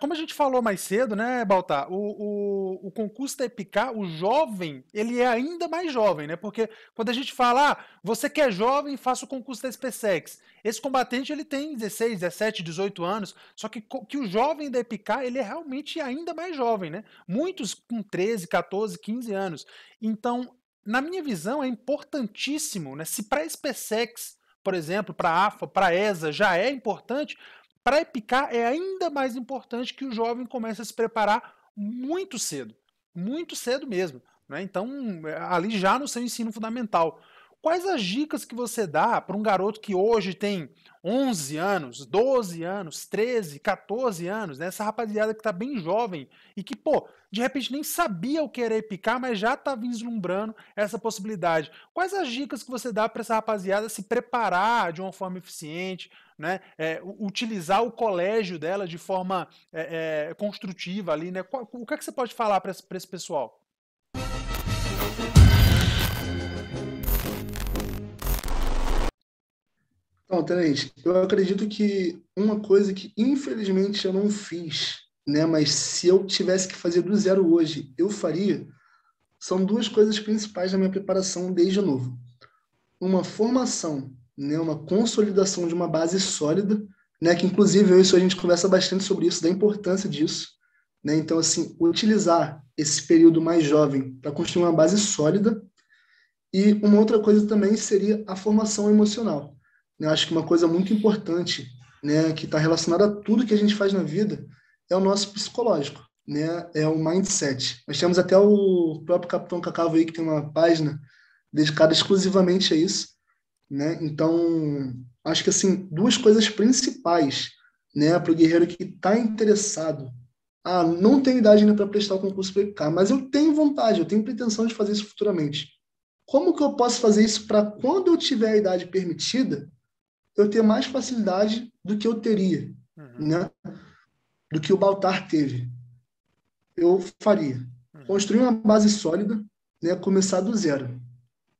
Como a gente falou mais cedo, né, Baltar? O, o, o concurso da EPICA, o jovem, ele é ainda mais jovem, né? Porque quando a gente fala, ah, você que é jovem, faça o concurso da SpaceX. Esse combatente, ele tem 16, 17, 18 anos, só que, que o jovem da EPICA, ele é realmente ainda mais jovem, né? Muitos com 13, 14, 15 anos. Então, na minha visão, é importantíssimo, né? Se para a SpaceX, por exemplo, para a AFA, para a ESA, já é importante, para EPICAR é ainda mais importante que o jovem comece a se preparar muito cedo, muito cedo mesmo. Né? Então, é, ali já no seu ensino fundamental. Quais as dicas que você dá para um garoto que hoje tem 11 anos, 12 anos, 13, 14 anos, né? Essa rapaziada que está bem jovem e que, pô, de repente nem sabia o que era picar, mas já está vislumbrando essa possibilidade. Quais as dicas que você dá para essa rapaziada se preparar de uma forma eficiente, né? É, utilizar o colégio dela de forma é, é, construtiva ali, né? O que, é que você pode falar para esse, esse pessoal? Então, Tenente, eu acredito que uma coisa que infelizmente eu não fiz, né, mas se eu tivesse que fazer do zero hoje, eu faria, são duas coisas principais na minha preparação desde novo. Uma formação, né, uma consolidação de uma base sólida, né, que inclusive eu isso a gente conversa bastante sobre isso, da importância disso, né? Então assim, utilizar esse período mais jovem para construir uma base sólida. E uma outra coisa também seria a formação emocional, eu acho que uma coisa muito importante, né, que está relacionada a tudo que a gente faz na vida, é o nosso psicológico, né? É o mindset. Nós temos até o próprio Capitão Cacavo aí que tem uma página dedicada exclusivamente a isso, né? Então, acho que assim, duas coisas principais, né, para o guerreiro que está interessado. Ah, não tenho idade ainda para prestar o concurso PPK, mas eu tenho vontade, eu tenho pretensão de fazer isso futuramente. Como que eu posso fazer isso para quando eu tiver a idade permitida, eu ter mais facilidade do que eu teria, uhum. né? do que o Baltar teve. Eu faria. Uhum. Construir uma base sólida, né? começar do zero.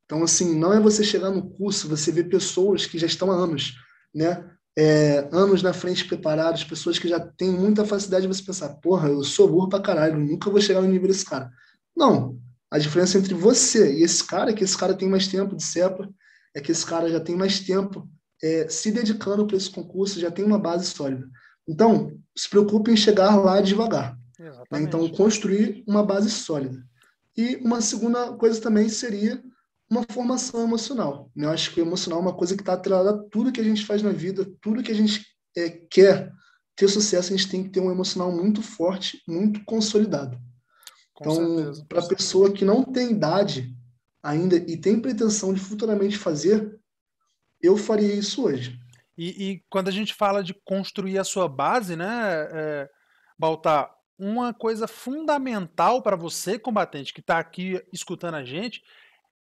Então, assim, não é você chegar no curso, você ver pessoas que já estão há anos, né? É, anos na frente preparados, pessoas que já têm muita facilidade de você pensar, porra, eu sou burro pra caralho, nunca vou chegar no nível desse cara. Não. A diferença entre você e esse cara é que esse cara tem mais tempo de cepa, é que esse cara já tem mais tempo é, se dedicando para esse concurso, já tem uma base sólida. Então, se preocupe em chegar lá devagar. Né? Então, construir uma base sólida. E uma segunda coisa também seria uma formação emocional. Né? Eu acho que o emocional é uma coisa que está atrelada a tudo que a gente faz na vida, tudo que a gente é, quer ter sucesso, a gente tem que ter um emocional muito forte, muito consolidado. Com então, para a pessoa que não tem idade ainda e tem pretensão de futuramente fazer, eu faria isso hoje. E, e, quando a gente fala de construir a sua base, né, é, Baltar, uma coisa fundamental para você, combatente, que está aqui escutando a gente,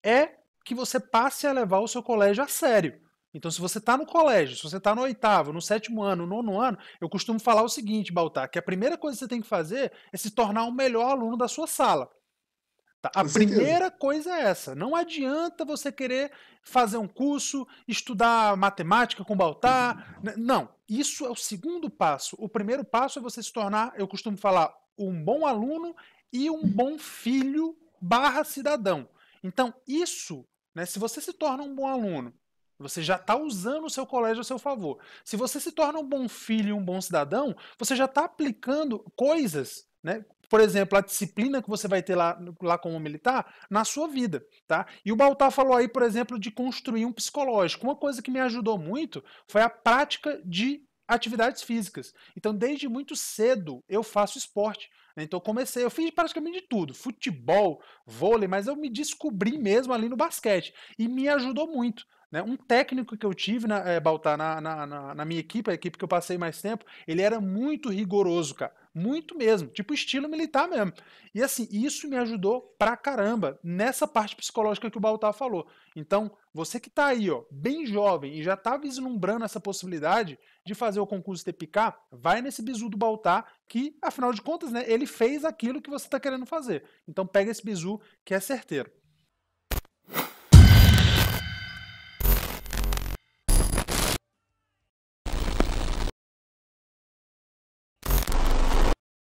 é que você passe a levar o seu colégio a sério. Então, se você está no colégio, se você está no oitavo, no sétimo ano, no nono ano, eu costumo falar o seguinte, Baltar, que a primeira coisa que você tem que fazer é se tornar o melhor aluno da sua sala. Tá? A primeira coisa é essa. Não adianta você querer fazer um curso, estudar matemática com Baltar. Né, não. Isso é o segundo passo. O primeiro passo é você se tornar, eu costumo falar, um bom aluno e um bom filho barra cidadão. Então, isso, né, se você se torna um bom aluno, você já está usando o seu colégio a seu favor. Se você se torna um bom filho e um bom cidadão, você já está aplicando coisas né, por exemplo, a disciplina que você vai ter lá, lá como militar na sua vida, tá? E o Baltar falou aí, por exemplo, de construir um psicológico. Uma coisa que me ajudou muito foi a prática de atividades físicas. Então, desde muito cedo eu faço esporte. Né? Então, eu comecei, eu fiz praticamente de tudo: futebol, vôlei, mas eu me descobri mesmo ali no basquete e me ajudou muito. Né? Um técnico que eu tive, na, é, Baltar, na, na, na, na minha equipe, a equipe que eu passei mais tempo, ele era muito rigoroso, cara muito mesmo, tipo estilo militar mesmo. E assim, isso me ajudou pra caramba nessa parte psicológica que o Baltar falou. Então, você que tá aí, ó, bem jovem e já tá vislumbrando essa possibilidade de fazer o concurso TPK, vai nesse bizu do Baltar, que afinal de contas, né, ele fez aquilo que você tá querendo fazer. Então, pega esse bizu que é certeiro.